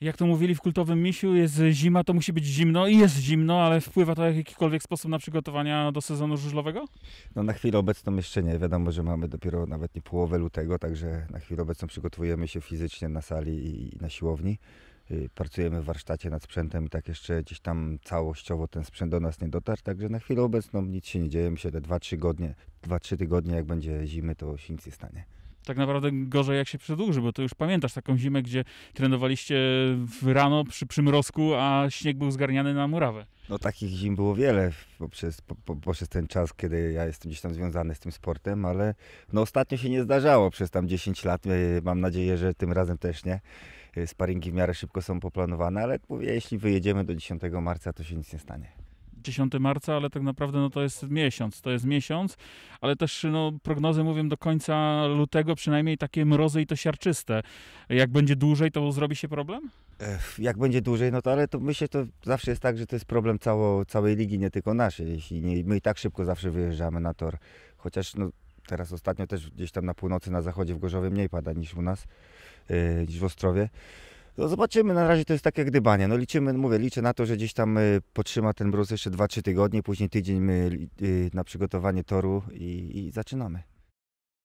jak to mówili w kultowym misiu, jest zima, to musi być zimno i jest zimno, ale wpływa to w jakikolwiek sposób na przygotowania do sezonu żużlowego? No na chwilę obecną jeszcze nie. Wiadomo, że mamy dopiero nawet nie połowę lutego, także na chwilę obecną przygotowujemy się fizycznie na sali i na siłowni. Y, pracujemy w warsztacie nad sprzętem i tak jeszcze gdzieś tam całościowo ten sprzęt do nas nie dotarł, także na chwilę obecną nic się nie dzieje. Myślę, że te 3 2-3 tygodnie jak będzie zimy, to się nic nie stanie tak naprawdę gorzej jak się przedłuży, bo to już pamiętasz taką zimę, gdzie trenowaliście w rano przy przymrozku, a śnieg był zgarniany na murawę. No takich zim było wiele poprzez, po, po, poprzez ten czas, kiedy ja jestem gdzieś tam związany z tym sportem, ale no ostatnio się nie zdarzało przez tam 10 lat. E, mam nadzieję, że tym razem też nie. E, sparingi w miarę szybko są poplanowane, ale mówię, jeśli wyjedziemy do 10 marca, to się nic nie stanie. 10 marca, ale tak naprawdę no, to jest miesiąc, to jest miesiąc, ale też no, prognozy mówią do końca lutego przynajmniej takie mrozy i to siarczyste. Jak będzie dłużej, to zrobi się problem? Jak będzie dłużej, no to ale to myślę, to zawsze jest tak, że to jest problem cało, całej ligi, nie tylko naszej. Jeśli nie, my i tak szybko zawsze wyjeżdżamy na tor, chociaż no, teraz ostatnio też gdzieś tam na północy, na zachodzie w Gorzowie mniej pada niż u nas, yy, niż w Ostrowie. No zobaczymy, na razie to jest takie gdybanie. No liczymy, mówię, liczę na to, że gdzieś tam e, potrzyma ten bruz jeszcze 2-3 tygodnie, później tydzień e, na przygotowanie toru i, i zaczynamy.